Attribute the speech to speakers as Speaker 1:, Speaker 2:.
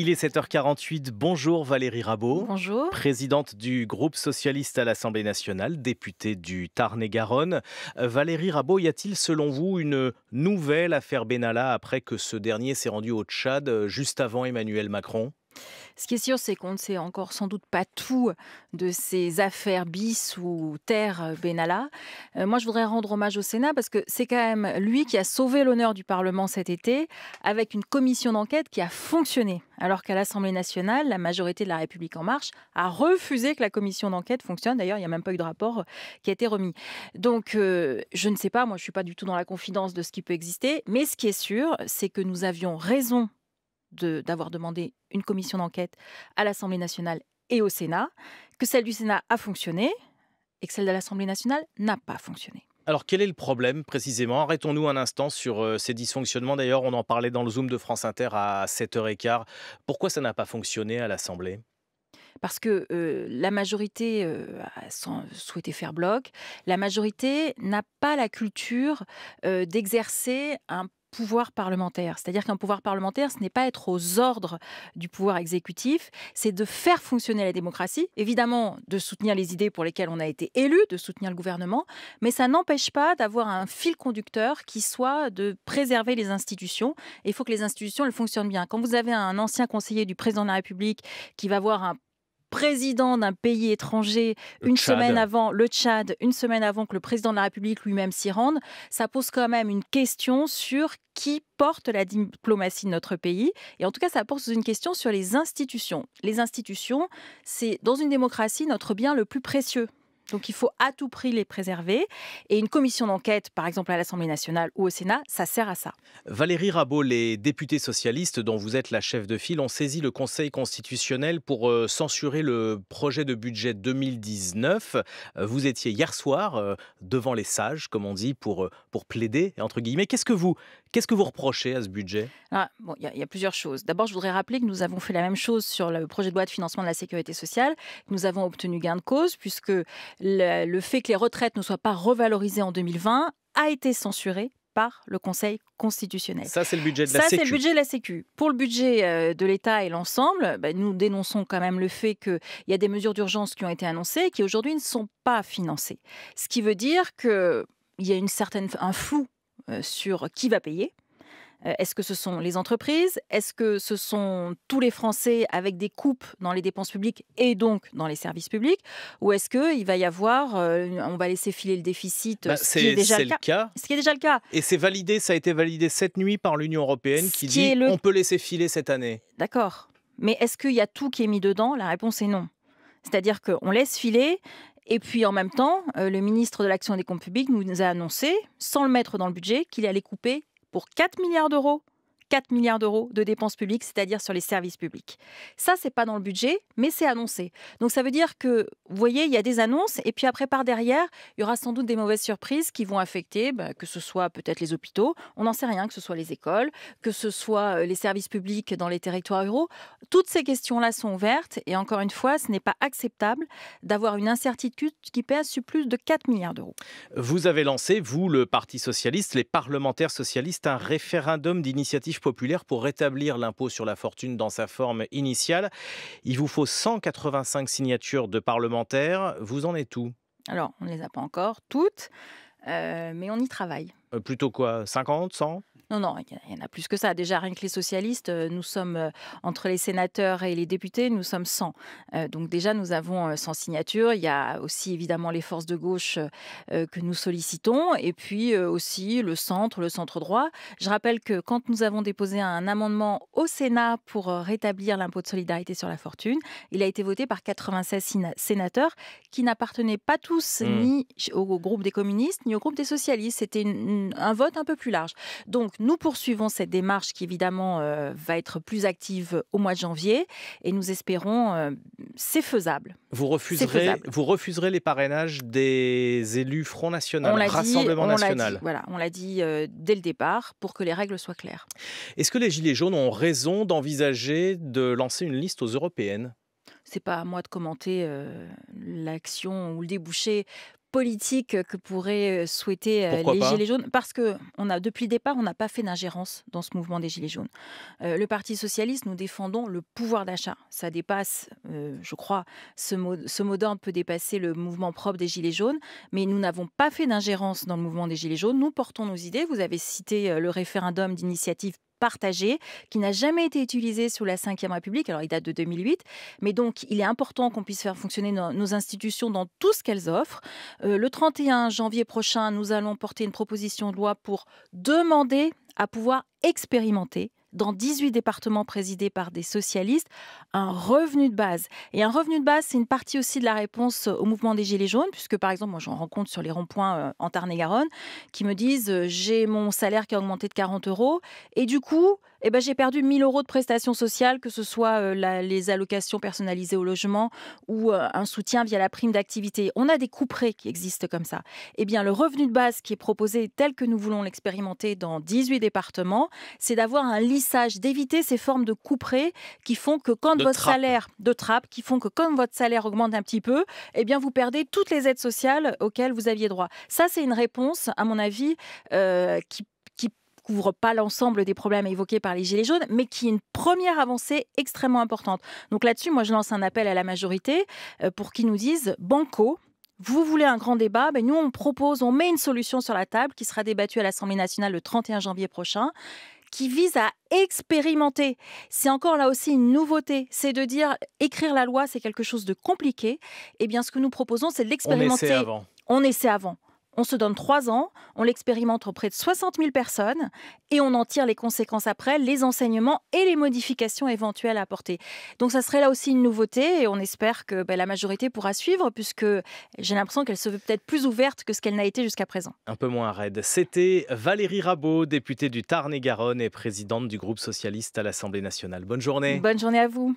Speaker 1: Il est 7h48. Bonjour Valérie Rabault. Bonjour. Présidente du groupe socialiste à l'Assemblée nationale, députée du Tarn-et-Garonne. Euh, Valérie Rabault, y a-t-il selon vous une nouvelle affaire Benalla après que ce dernier s'est rendu au Tchad euh, juste avant Emmanuel Macron
Speaker 2: ce qui est sûr, c'est qu'on ne sait encore sans doute pas tout de ces affaires bis ou terre euh, Benalla. Euh, moi, je voudrais rendre hommage au Sénat parce que c'est quand même lui qui a sauvé l'honneur du Parlement cet été avec une commission d'enquête qui a fonctionné. Alors qu'à l'Assemblée nationale, la majorité de la République en marche a refusé que la commission d'enquête fonctionne. D'ailleurs, il n'y a même pas eu de rapport euh, qui a été remis. Donc, je ne sais pas, moi, je ne suis pas du tout dans la confidence de ce qui peut exister. Mais ce qui est sûr, c'est que nous avions raison d'avoir demandé une commission d'enquête à l'Assemblée nationale et au Sénat, que celle du Sénat a fonctionné et que celle de l'Assemblée nationale n'a pas fonctionné.
Speaker 1: Alors quel est le problème précisément Arrêtons-nous un instant sur euh, ces dysfonctionnements. D'ailleurs, on en parlait dans le Zoom de France Inter à 7h15. Pourquoi ça n'a pas fonctionné à l'Assemblée
Speaker 2: parce que euh, la majorité euh, a souhaité faire bloc, la majorité n'a pas la culture d'exercer un pouvoir parlementaire. C'est-à-dire qu'un pouvoir parlementaire, ce n'est pas être aux ordres du pouvoir exécutif, c'est de faire fonctionner la démocratie, évidemment de soutenir les idées pour lesquelles on a été élu, de soutenir le gouvernement, mais ça n'empêche pas d'avoir un fil conducteur qui soit de préserver les institutions. il faut que les institutions, fonctionnent bien. Quand vous avez un ancien conseiller du président de la République qui va voir un président d'un pays étranger une semaine avant, le Tchad, une semaine avant que le président de la République lui-même s'y rende, ça pose quand même une question sur qui porte la diplomatie de notre pays. Et en tout cas, ça pose une question sur les institutions. Les institutions, c'est dans une démocratie notre bien le plus précieux. Donc il faut à tout prix les préserver. Et une commission d'enquête, par exemple à l'Assemblée nationale ou au Sénat, ça sert à ça.
Speaker 1: Valérie Rabault, les députés socialistes dont vous êtes la chef de file, ont saisi le Conseil constitutionnel pour euh, censurer le projet de budget 2019. Euh, vous étiez hier soir euh, devant les sages, comme on dit, pour, pour plaider, entre guillemets. Qu'est-ce que vous, Qu'est-ce que vous reprochez à ce budget
Speaker 2: ah, Il y, a plusieurs choses. D'abord, je voudrais rappeler que nous avons fait la même chose sur le projet de loi de financement de la sécurité sociale. Nous avons obtenu gain de cause puisque le, fait que les retraites ne soient pas revalorisées en 2020 a été censuré par le Conseil constitutionnel. Ça,
Speaker 1: c'est le budget de la Ça, c'est le budget de
Speaker 2: la Sécu. Pour le budget euh, de l'État et l'ensemble, ben, nous dénonçons quand même le fait qu'il y a des mesures d'urgence qui ont été annoncées et qui aujourd'hui ne sont pas financées. Ce qui veut dire qu'il y a une certaine, un flou euh, sur qui va payer. Euh, est-ce que ce sont les entreprises Est-ce que ce sont tous les Français avec des coupes dans les dépenses publiques et donc dans les services publics Ou est-ce qu'il va y avoir, euh, on va laisser filer le déficit C'est bah, ce, qui est déjà le cas. ce qui est déjà le cas.
Speaker 1: Et c'est validé, ça a été validé cette nuit par l'Union européenne qui, dit qu'on on peut laisser filer cette année.
Speaker 2: D'accord. Mais est-ce qu'il y a tout qui est mis dedans La réponse est non. C'est-à-dire qu'on laisse filer et puis en même temps, euh, le ministre de l'Action et des Comptes Publics nous a annoncé, sans le mettre dans le budget, qu'il allait couper pour 4 milliards d'euros 4 milliards d'euros de dépenses publiques, c'est-à-dire sur les services publics. Ça, c'est pas dans le budget, mais c'est annoncé. Donc ça veut dire que, vous voyez, il y a des annonces, et puis après, par derrière, il y aura sans doute des mauvaises surprises qui vont affecter, bah, que ce soit peut-être les hôpitaux, on n'en sait rien, que ce soit les écoles, que ce soit euh, les services publics dans les territoires ruraux. Toutes ces questions-là sont ouvertes, et encore une fois, ce n'est pas acceptable d'avoir une incertitude qui pèse sur plus de 4 milliards d'euros.
Speaker 1: Vous avez lancé, vous, le Parti socialiste, les parlementaires socialistes, un référendum d'initiative populaire pour rétablir l'impôt sur la fortune dans sa forme initiale. Il vous faut 185 signatures de parlementaires. Vous en êtes où
Speaker 2: Alors, on ne les a pas encore toutes, euh, mais on y travaille.
Speaker 1: Euh, plutôt quoi 50, 100
Speaker 2: non, non, il y en a plus que ça. Déjà, rien que les socialistes, euh, nous sommes euh, entre les sénateurs et les députés, nous sommes 100. donc déjà, nous avons 100 signatures. Il y a aussi évidemment les forces de gauche que nous sollicitons, et puis aussi le centre, le centre droit. Je rappelle que quand nous avons déposé un amendement au Sénat pour rétablir l'impôt de solidarité sur la fortune, il a été voté par 96 sénateurs qui n'appartenaient pas tous mmh. ni au groupe des communistes ni au groupe des socialistes. C'était une un vote un peu plus large. Donc nous poursuivons cette démarche qui évidemment euh, va être plus active au mois de janvier et nous espérons, euh, c'est faisable.
Speaker 1: Vous refuserez, les parrainages des élus Front National, Rassemblement National.
Speaker 2: voilà, on l'a dit euh, dès le départ pour que les règles soient claires.
Speaker 1: Est-ce que les Gilets jaunes ont raison d'envisager de lancer une liste aux européennes
Speaker 2: c'est pas à moi de commenter l'action ou le débouché politique euh, que pourraient euh, souhaiter euh, les Gilets jaunes Parce que on a, depuis le départ, on n'a pas fait d'ingérence dans ce mouvement des Gilets jaunes. le Parti socialiste, nous défendons le pouvoir d'achat. Ça dépasse, je crois, ce mot, ce mot d'ordre peut dépasser le mouvement propre des Gilets jaunes, mais nous n'avons pas fait d'ingérence dans le mouvement des Gilets jaunes. Nous portons nos idées. Vous avez cité le référendum d'initiative partagé, qui n'a jamais été utilisé sous la Ve République. Alors, il date de 2008. Mais donc, il est important qu'on puisse faire fonctionner nos, institutions dans tout ce qu'elles offrent. Euh, le 31 janvier prochain, nous allons porter une proposition de loi pour demander à pouvoir expérimenter dans 18 départements présidés par des socialistes, un revenu de base. Et un revenu de base, c'est une partie aussi de la réponse au mouvement des Gilets jaunes, puisque par exemple, moi j'en rencontre sur les ronds-points euh, en Tarn-et-Garonne, qui me disent euh, j'ai mon salaire qui a augmenté de 40 euros, et du coup, eh ben, j'ai perdu 1000 euros de prestations sociales, que ce soit euh, les allocations personnalisées au logement ou un soutien via la prime d'activité. On a des couperets qui existent comme ça. Eh bien, le revenu de base qui est proposé tel que nous voulons l'expérimenter dans 18 départements, c'est d'avoir un d'éviter ces formes de couperets qui font que quand votre salaire de trappe, qui font que quand votre salaire augmente un petit peu, eh bien vous perdez toutes les aides sociales auxquelles vous aviez droit. Ça, c'est une réponse, à mon avis, euh, qui qui couvre pas l'ensemble des problèmes évoqués par les Gilets jaunes, mais qui est une première avancée extrêmement importante. Donc là-dessus, moi, je lance un appel à la majorité euh, pour qu'ils nous disent Banco, vous voulez un grand débat, ben, nous on propose, on met une solution sur la table qui sera débattue à l'Assemblée nationale le 31 janvier prochain qui vise à expérimenter. C'est encore là aussi une nouveauté, c'est de dire écrire la loi, c'est quelque chose de compliqué. Eh bien, ce que nous proposons, c'est de l'expérimenter. On essaie avant. On essaie avant. On se donne trois ans, on l'expérimente auprès de 60 000 personnes et on en tire les conséquences après, les enseignements et les modifications éventuelles à apporter. Donc ça serait là aussi une nouveauté et on espère que ben, la majorité pourra suivre puisque j'ai l'impression qu'elle se veut peut-être plus ouverte que ce qu'elle n'a été jusqu'à présent.
Speaker 1: Un peu moins raide. C'était Valérie Rabault, députée du Tarn-et-Garonne et présidente du groupe socialiste à l'Assemblée nationale. Bonne journée.
Speaker 2: Bonne journée à vous.